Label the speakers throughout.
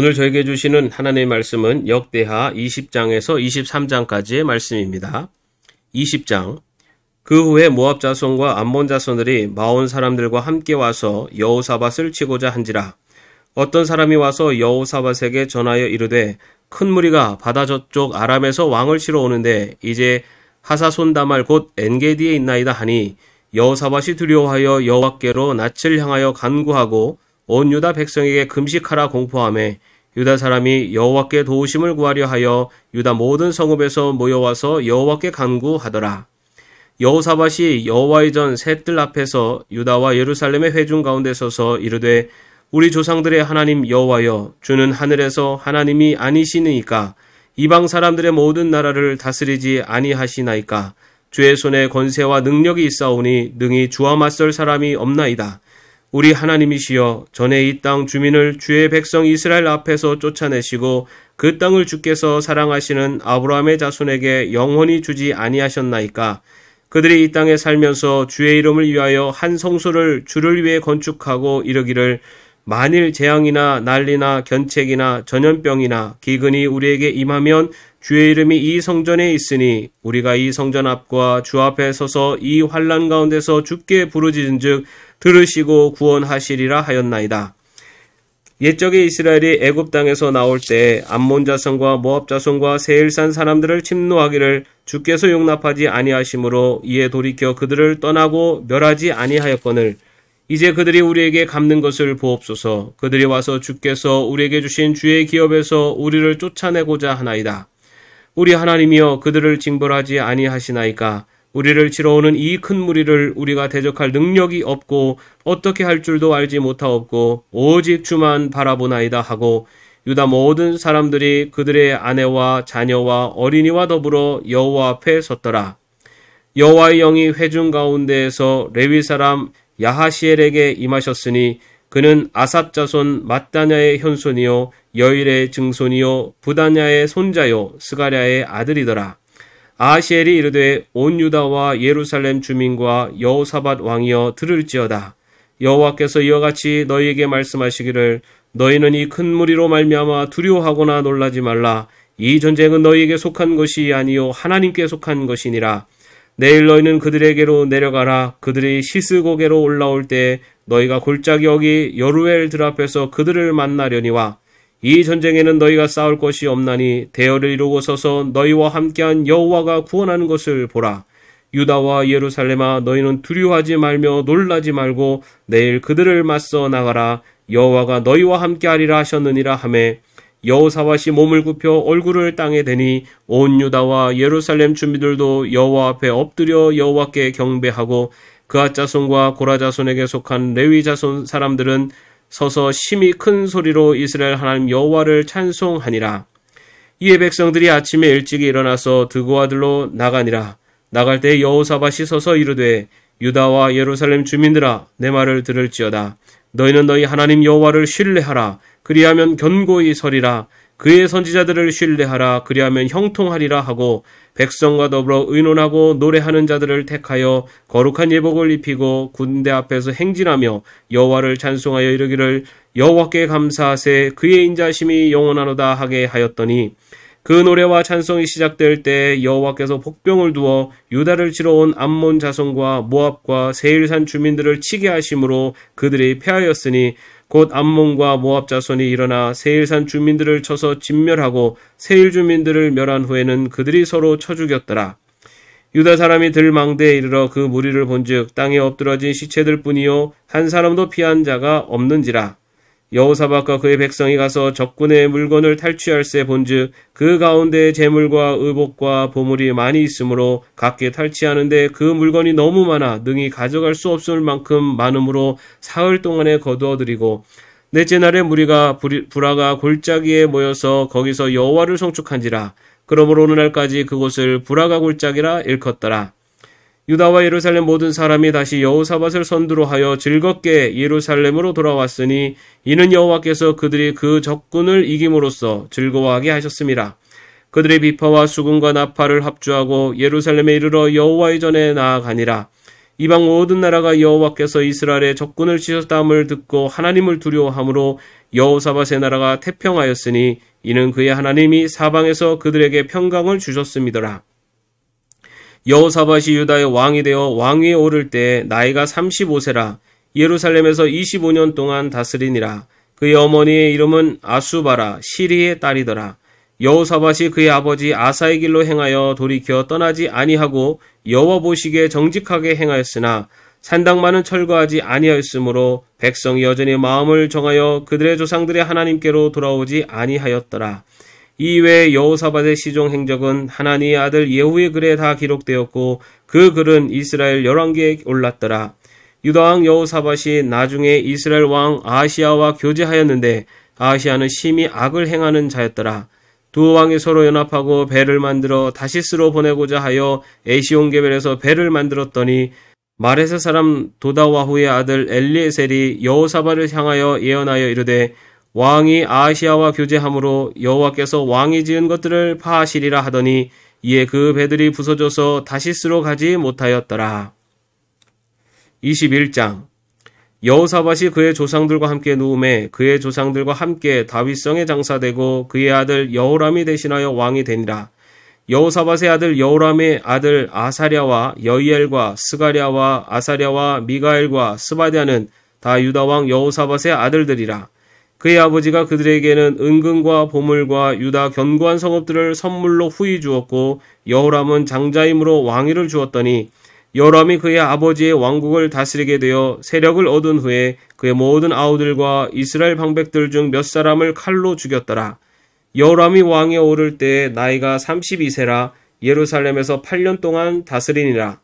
Speaker 1: 오늘 저에게 주시는 하나님의 말씀은 역대하 20장에서 23장까지의 말씀입니다. 20장 그 후에 모압 자손과 암몬 자손들이 마온 사람들과 함께 와서 여호사밧을 치고자 한지라 어떤 사람이 와서 여호사밧에게 전하여 이르되 큰 무리가 바다 저쪽 아람에서 왕을 치러 오는데 이제 하사손다말 곧 엔게디에 있나이다 하니 여호사밧이 두려워하여 여호와께로 낯을 향하여 간구하고 온 유다 백성에게 금식하라 공포함에 유다 사람이 여호와께 도우심을 구하려 하여 유다 모든 성읍에서 모여와서 여호와께 간구하더라. 여호사밭이 여호와의 전 셋들 앞에서 유다와 예루살렘의 회중 가운데 서서 이르되 우리 조상들의 하나님 여호와여 주는 하늘에서 하나님이 아니시니까 이방 사람들의 모든 나라를 다스리지 아니하시나이까 주의 손에 권세와 능력이 있사오니 능히 주와 맞설 사람이 없나이다. 우리 하나님이시여 전에 이 땅 주민을 주의 백성 이스라엘 앞에서 쫓아내시고 그 땅을 주께서 사랑하시는 아브라함의 자손에게 영원히 주지 아니하셨나이까 그들이 이 땅에 살면서 주의 이름을 위하여 한 성소를 주를 위해 건축하고 이르기를 만일 재앙이나 난리나 견책이나 전염병이나 기근이 우리에게 임하면 주의 이름이 이 성전에 있으니 우리가 이 성전 앞과 주 앞에 서서 이 환란 가운데서 죽게 부르짖은즉 들으시고 구원하시리라 하였나이다. 옛적의 이스라엘이 애굽 땅에서 나올 때 암몬 자손과 모압 자손과 세일산 사람들을 침노하기를 주께서 용납하지 아니하심으로 이에 돌이켜 그들을 떠나고 멸하지 아니하였거늘 이제 그들이 우리에게 갚는 것을 보옵소서 그들이 와서 주께서 우리에게 주신 주의 기업에서 우리를 쫓아내고자 하나이다. 우리 하나님이여 그들을 징벌하지 아니하시나이까 우리를 치러 오는 이 큰 무리를 우리가 대적할 능력이 없고 어떻게 할 줄도 알지 못하옵고 오직 주만 바라보나이다 하고 유다 모든 사람들이 그들의 아내와 자녀와 어린이와 더불어 여호와 앞에 섰더라. 여호와의 영이 회중 가운데에서 레위 사람 야하시엘에게 임하셨으니 그는 아삽 자손 마다냐의 현손이요 여일의 증손이요 부다냐의 손자요 스가랴의 아들이더라. 아시엘이 이르되 온 유다와 예루살렘 주민과 여호사밧 왕이여 들을지어다 여호와께서 이와 같이 너희에게 말씀하시기를 너희는 이 큰 무리로 말미암아 두려워하거나 놀라지 말라 이 전쟁은 너희에게 속한 것이 아니요 하나님께 속한 것이니라 내일 너희는 그들에게로 내려가라 그들이 시스고개로 올라올 때 너희가 골짜기 여기 여루엘 들 앞에서 그들을 만나려니와 이 전쟁에는 너희가 싸울 것이 없나니 대열을 이루고 서서 너희와 함께한 여호와가 구원하는 것을 보라. 유다와 예루살렘아 너희는 두려워하지 말며 놀라지 말고 내일 그들을 맞서 나가라. 여호와가 너희와 함께하리라 하셨느니라 하매 여호사와이 몸을 굽혀 얼굴을 땅에 대니 온 유다와 예루살렘 주민들도 여호와 앞에 엎드려 여호와께 경배하고 그아 자손과 고라 자손에게 속한 레위 자손 사람들은 서서 심히 큰 소리로 이스라엘 하나님 여호와를 찬송하니라. 이에 백성들이 아침에 일찍 일어나서 드고아들로 나가니라. 나갈 때 여호사밭이 서서 이르되 유다와 예루살렘 주민들아 내 말을 들을지어다 너희는 너희 하나님 여호와를 신뢰하라 그리하면 견고히 서리라 그의 선지자들을 신뢰하라 그리하면 형통하리라 하고 백성과 더불어 의논하고 노래하는 자들을 택하여 거룩한 예복을 입히고 군대 앞에서 행진하며 여호와를 찬송하여 이르기를 여호와께 감사하세 그의 인자심이 영원하노다 하게 하였더니 그 노래와 찬송이 시작될 때 여호와께서 폭병을 두어 유다를 치러 온 암몬 자손과 모압과 세일산 주민들을 치게 하심으로 그들이 패하였으니 곧 암몬과 모압 자손이 일어나 세일산 주민들을 쳐서 진멸하고 세일 주민들을 멸한 후에는 그들이 서로 쳐 죽였더라. 유다 사람이 들 망대에 이르러 그 무리를 본즉 땅에 엎드러진 시체들 뿐이요 한 사람도 피한 자가 없는지라. 여호사박과 그의 백성이 가서 적군의 물건을 탈취할세 본즉 그 가운데 재물과 의복과 보물이 많이 있으므로 각기 탈취하는데 그 물건이 너무 많아 능히 가져갈 수 없을 만큼 많으므로 사흘 동안에 거두어들이고 넷째 날에 무리가 불화가 골짜기에 모여서 거기서 여호와를 송축한지라 그러므로 오늘날까지 그곳을 불화가 골짜기라 일컫더라 유다와 예루살렘 모든 사람이 다시 여호사밧을 선두로 하여 즐겁게 예루살렘으로 돌아왔으니 이는 여호와께서 그들이 그 적군을 이김으로써 즐거워하게 하셨습니다. 그들의 비파와 수군과 나팔을 합주하고 예루살렘에 이르러 여호와의 전에 나아가니라. 이방 모든 나라가 여호와께서 이스라엘의 적군을 치셨다함을 듣고 하나님을 두려워함으로 여호사밧의 나라가 태평하였으니 이는 그의 하나님이 사방에서 그들에게 평강을 주셨습니다라 여호사밧이 유다의 왕이 되어 왕위에 오를 때 나이가 35세라 예루살렘에서 25년 동안 다스리니라 그의 어머니의 이름은 아수바라 시리의 딸이더라 여호사밧이 그의 아버지 아사의 길로 행하여 돌이켜 떠나지 아니하고 여호와 보시기에 정직하게 행하였으나 산당만은 철거하지 아니하였으므로 백성이 여전히 마음을 정하여 그들의 조상들의 하나님께로 돌아오지 아니하였더라. 이외 여호사밧의 시종 행적은 하나님의 아들 예후의 글에 다 기록되었고 그 글은 이스라엘 열왕기에 올랐더라. 유다왕 여호사밧이 나중에 이스라엘 왕 아시아와 교제하였는데 아시아는 심히 악을 행하는 자였더라. 두 왕이 서로 연합하고 배를 만들어 다시스로 보내고자 하여 에시온개벨에서 배를 만들었더니 마레세 사람 도다와후의 아들 엘리에셀이 여호사바를 향하여 예언하여 이르되 왕이 아시아와 교제함으로 여호와께서 왕이 지은 것들을 파하시리라 하더니 이에 그 배들이 부서져서 다시스로 가지 못하였더라. 21장 여호사밧이 그의 조상들과 함께 누움에 그의 조상들과 함께 다윗성에 장사되고 그의 아들 여호람이 대신하여 왕이 되니라. 여호사밧의 아들 여호람의 아들 아사랴와 여이엘과 스가랴와 아사랴와 미가엘과 스바디아는 다 유다왕 여호사밧의 아들들이라. 그의 아버지가 그들에게는 은근과 보물과 유다 견고한 성읍들을 선물로 후히 주었고 여호람은 장자임으로 왕위를 주었더니 여람이 호 그의 아버지의 왕국을 다스리게 되어 세력을 얻은 후에 그의 모든 아우들과 이스라엘 방백들 중 몇 사람을 칼로 죽였더라. 여람이 호 왕에 오를 때 나이가 32세라 예루살렘에서 8년 동안 다스리니라.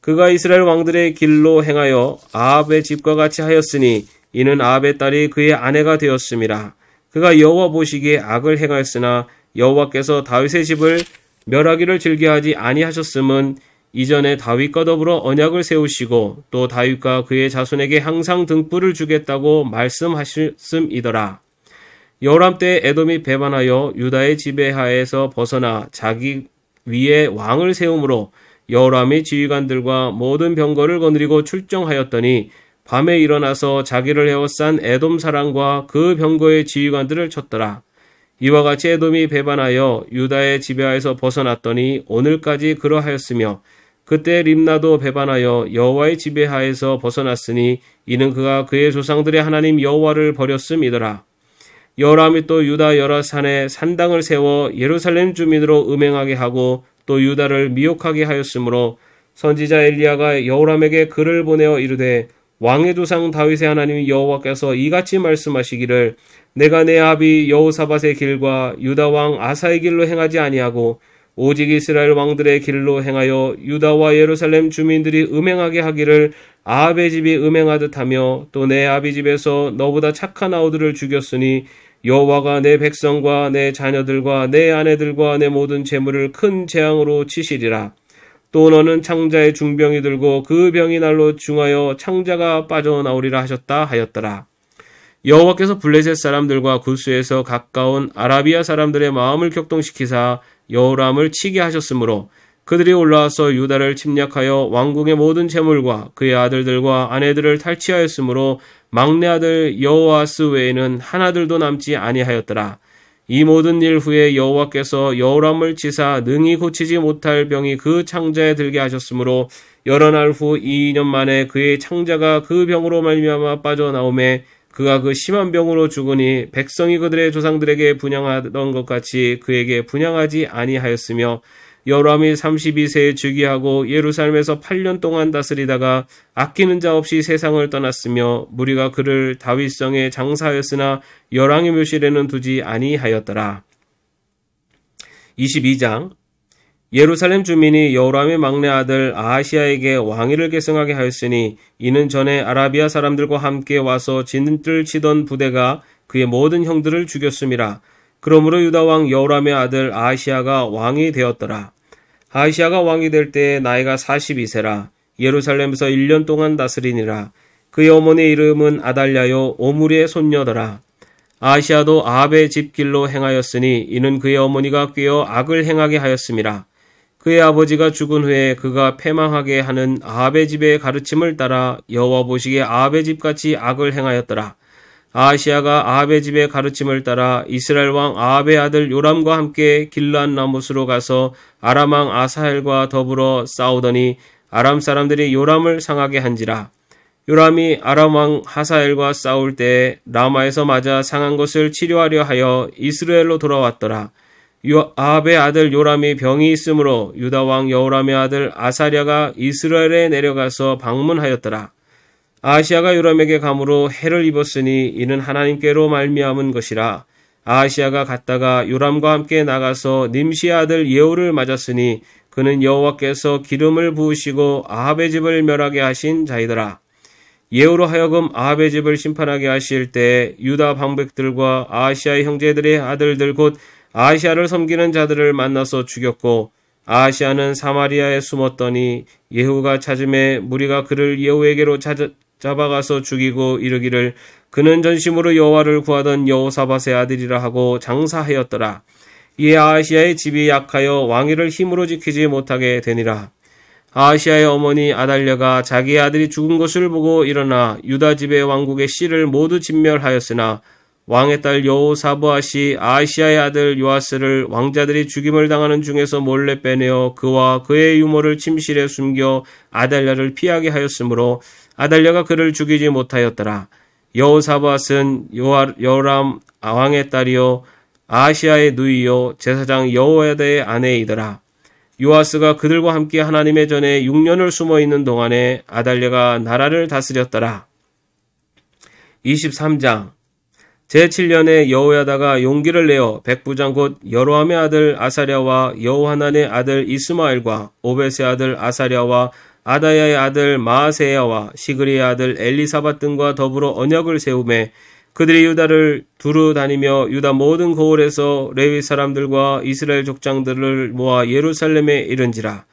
Speaker 1: 그가 이스라엘 왕들의 길로 행하여 아합의 집과 같이 하였으니 이는 아합의 딸이 그의 아내가 되었습니다. 그가 여호와 보시기에 악을 행하였으나 여호와께서 다윗의 집을 멸하기를 즐겨하지 아니하셨음은 이전에 다윗과 더불어 언약을 세우시고 또 다윗과 그의 자손에게 항상 등불을 주겠다고 말씀하셨음이더라. 여람 때 에돔이 배반하여 유다의 지배하에서 벗어나 자기 위에 왕을 세우므로 여람이 지휘관들과 모든 병거를 거느리고 출정하였더니 밤에 일어나서 자기를 헤어싼 에돔 사람과 그 병거의 지휘관들을 쳤더라. 이와 같이 에돔이 배반하여 유다의 지배하에서 벗어났더니 오늘까지 그러하였으며 그때 림나도 배반하여 여호와의 지배하에서 벗어났으니 이는 그가 그의 조상들의 하나님 여호와를 버렸음이더라. 여람이 또 유다 여러 산에 산당을 세워 예루살렘 주민으로 음행하게 하고 또 유다를 미혹하게 하였으므로 선지자 엘리야가 여호람에게 글을 보내어 이르되 왕의 조상 다윗의 하나님 여호와께서 이같이 말씀하시기를 내가 내 아비 여호사밧의 길과 유다 왕 아사의 길로 행하지 아니하고 오직 이스라엘 왕들의 길로 행하여 유다와 예루살렘 주민들이 음행하게 하기를 아합의 집이 음행하듯 하며 또 내 아비 집에서 너보다 착한 아우들을 죽였으니 여호와가 내 백성과 내 자녀들과 내 아내들과 내 모든 재물을 큰 재앙으로 치시리라. 또 너는 창자의 중병이 들고 그 병이 날로 중하여 창자가 빠져나오리라 하셨다 하였더라. 여호와께서 블레셋 사람들과 구수에서 가까운 아라비아 사람들의 마음을 격동시키사 여호람을 치게 하셨으므로 그들이 올라와서 유다를 침략하여 왕궁의 모든 재물과 그의 아들들과 아내들을 탈취하였으므로 막내 아들 여호아스 외에는 하나들도 남지 아니하였더라. 이 모든 일 후에 여호와께서 여호람을 치사 능히 고치지 못할 병이 그 창자에 들게 하셨으므로 여러 날 후2년 만에 그의 창자가 그 병으로 말미암아 빠져나오매 그가 그 심한 병으로 죽으니 백성이 그들의 조상들에게 분양하던 것 같이 그에게 분양하지 아니하였으며 여람이 32세에 즉위하고 예루살렘에서 8년 동안 다스리다가 아끼는 자 없이 세상을 떠났으며 무리가 그를 다윗성에 장사였으나 하 여랑의 묘실에는 두지 아니하였더라. 22장 예루살렘 주민이 여람의 막내 아들 아하시아에게 왕위를 계승하게 하였으니 이는 전에 아라비아 사람들과 함께 와서 진들 치던 부대가 그의 모든 형들을 죽였습니다 그러므로 유다 왕 여호람의 아들 아시아가 왕이 되었더라. 아시아가 왕이 될 때에 나이가 42세라. 예루살렘에서 1년 동안 다스리니라. 그의 어머니 이름은 아달랴요 오므리의 손녀더라. 아시아도 아합의 집길로 행하였으니 이는 그의 어머니가 꿰어 악을 행하게 하였음이라. 그의 아버지가 죽은 후에 그가 패망하게 하는 아합의 집의 가르침을 따라 여호와 보시기에 아합의 집같이 악을 행하였더라. 아시아가 아합의 집의 가르침을 따라 이스라엘 왕 아합의 아들 요람과 함께 길란 나무스로 가서 아람 왕 아사엘과 더불어 싸우더니 아람 사람들이 요람을 상하게 한지라. 요람이 아람 왕 하사엘과 싸울 때 라마에서 맞아 상한 것을 치료하려 하여 이스라엘로 돌아왔더라. 요, 아합의 아들 요람이 병이 있으므로 유다 왕 여호람의 아들 아사랴가 이스라엘에 내려가서 방문하였더라. 아시아가 요람에게 감으로 해를 입었으니 이는 하나님께로 말미암은 것이라. 아시아가 갔다가 요람과 함께 나가서 님시 아들 예우를 맞았으니 그는 여호와께서 기름을 부으시고 아합의 집을 멸하게 하신 자이더라. 예우로 하여금 아합의 집을 심판하게 하실 때 유다 방백들과 아시아의 형제들의 아들들 곧 아시아를 섬기는 자들을 만나서 죽였고 아시아는 사마리아에 숨었더니 예후가 찾음에 무리가 그를 예후에게로 찾아 잡아가서 죽이고 이르기를 그는 전심으로 여호와를 구하던 여호사밧의 아들이라 하고 장사하였더라. 이에 아시아의 집이 약하여 왕위를 힘으로 지키지 못하게 되니라. 아시아의 어머니 아달려가 자기 아들이 죽은 것을 보고 일어나 유다 집의 왕국의 씨를 모두 진멸하였으나 왕의 딸 여호사부아시 아시아의 아들 요아스를 왕자들이 죽임을 당하는 중에서 몰래 빼내어 그와 그의 유모를 침실에 숨겨 아달랴를 피하게 하였으므로 아달랴가 그를 죽이지 못하였더라. 여호사밧은 여람 왕의 딸이요 아시아의 누이요 제사장 여호야대의 아내이더라. 요아스가 그들과 함께 하나님의 전에 6년을 숨어 있는 동안에 아달랴가 나라를 다스렸더라. 23장 제7년에 여호야다가 용기를 내어 백부장 곧 여로함의 아들 아사랴와 여호하난의 아들 이스마엘과 오벳의 아들 아사랴와 아다야의 아들 마세야와 시그리의 아들 엘리사밧 등과 더불어 언약을 세우매 그들이 유다를 두루 다니며 유다 모든 거울에서 레위 사람들과 이스라엘 족장들을 모아 예루살렘에 이른지라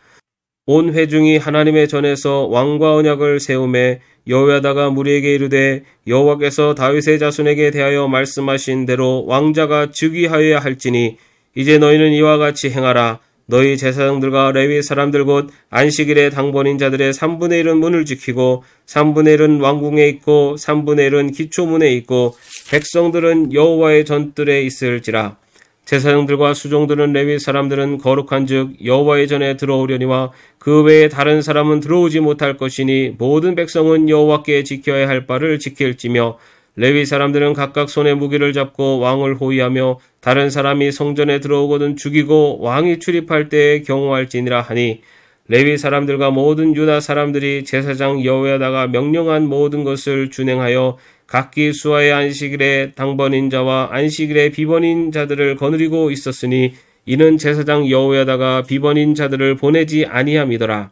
Speaker 1: 온 회중이 하나님의 전에서 왕과 언약을 세우매 여호야다가 무리에게 이르되 여호와께서 다윗의 자손에게 대하여 말씀하신 대로 왕자가 즉위하여야 할지니 이제 너희는 이와 같이 행하라 너희 제사장들과 레위 사람들 곧 안식일의 당번인 자들의 3분의 1은 문을 지키고 3분의 1은 왕궁에 있고 3분의 1은 기초문에 있고 백성들은 여호와의 전뜰에 있을지라 제사장들과 수종들은 레위 사람들은 거룩한즉 여호와의 전에 들어오려니와 그 외에 다른 사람은 들어오지 못할 것이니 모든 백성은 여호와께 지켜야 할 바를 지킬지며 레위 사람들은 각각 손에 무기를 잡고 왕을 호위하며 다른 사람이 성전에 들어오거든 죽이고 왕이 출입할 때에 경호할지니라 하니 레위 사람들과 모든 유다 사람들이 제사장 여호야다가 명령한 모든 것을 준행하여 각기 수하의 안식일에 당번인 자와 안식일에 비번인 자들을 거느리고 있었으니 이는 제사장 여호야다가 비번인 자들을 보내지 아니함이더라.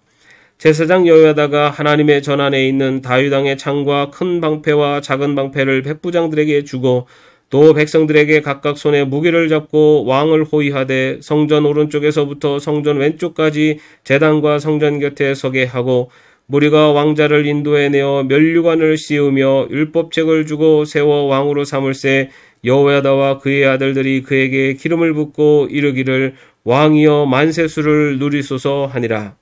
Speaker 1: 제사장 여호야다가 하나님의 전안에 있는 다윗왕의 창과 큰 방패와 작은 방패를 백부장들에게 주고 또 백성들에게 각각 손에 무기를 잡고 왕을 호위하되 성전 오른쪽에서부터 성전 왼쪽까지 재단과 성전 곁에 서게 하고 무리가 왕자를 인도해내어 면류관을 씌우며 율법책을 주고 세워 왕으로 삼을세 여호야다와 그의 아들들이 그에게 기름을 붓고 이르기를 왕이여 만세수를 누리소서 하니라.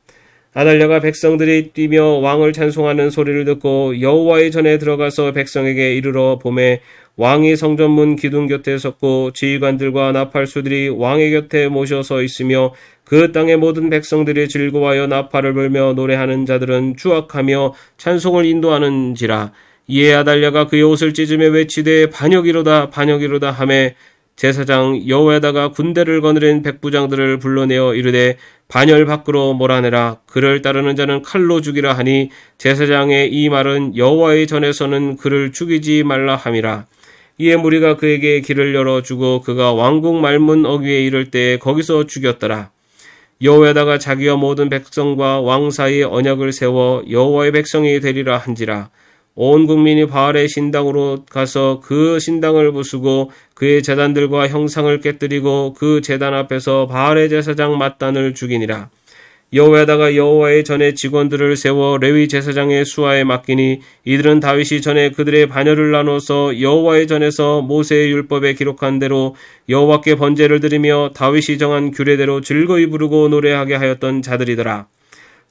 Speaker 1: 아달랴가 백성들이 뛰며 왕을 찬송하는 소리를 듣고 여호와의 전에 들어가서 백성에게 이르러 봄에 왕이 성전문 기둥 곁에 섰고 지휘관들과 나팔수들이 왕의 곁에 모셔서 있으며 그 땅의 모든 백성들이 즐거워하여 나팔을 불며 노래하는 자들은 추악하며 찬송을 인도하는지라 이에 아달랴가 그의 옷을 찢으며 외치되 반역이로다 반역이로다 하매 제사장 여호에다가 군대를 거느린 백부장들을 불러내어 이르되 반열 밖으로 몰아내라 그를 따르는 자는 칼로 죽이라 하니 제사장의 이 말은 여호와의 전에서는 그를 죽이지 말라 함이라 이에 무리가 그에게 길을 열어 주고 그가 왕궁 말문 어귀에 이를 때에 거기서 죽였더라 여호에다가 자기와 모든 백성과 왕사의 언약을 세워 여호와의 백성이 되리라 한지라 온 국민이 바알의 신당으로 가서 그 신당을 부수고 그의 재단들과 형상을 깨뜨리고 그 재단 앞에서 바알의 제사장 마단을 죽이니라. 여호와에다가 여호와의 전에 직원들을 세워 레위 제사장의 수하에 맡기니 이들은 다윗이 전에 그들의 반열을 나눠서 여호와의 전에서 모세의 율법에 기록한 대로 여호와께 번제를 드리며 다윗이 정한 규례대로 즐거이 부르고 노래하게 하였던 자들이더라.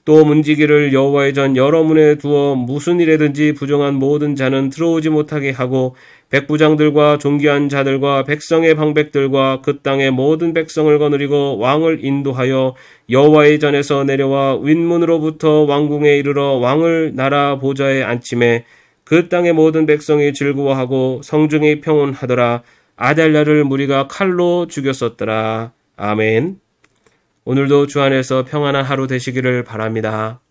Speaker 1: 또 문지기를 여호와의 전 여러 문에 두어 무슨 일에든지 부정한 모든 자는 들어오지 못하게 하고 백부장들과 존귀한 자들과 백성의 방백들과 그 땅의 모든 백성을 거느리고 왕을 인도하여 여호와의 전에서 내려와 윗문으로부터 왕궁에 이르러 왕을 나라 보좌에 앉침에 그 땅의 모든 백성이 즐거워하고 성중이 평온하더라 아달랴를 무리가 칼로 죽였었더라 아멘. 오늘도 주 안에서 평안한 하루 되시기를 바랍니다.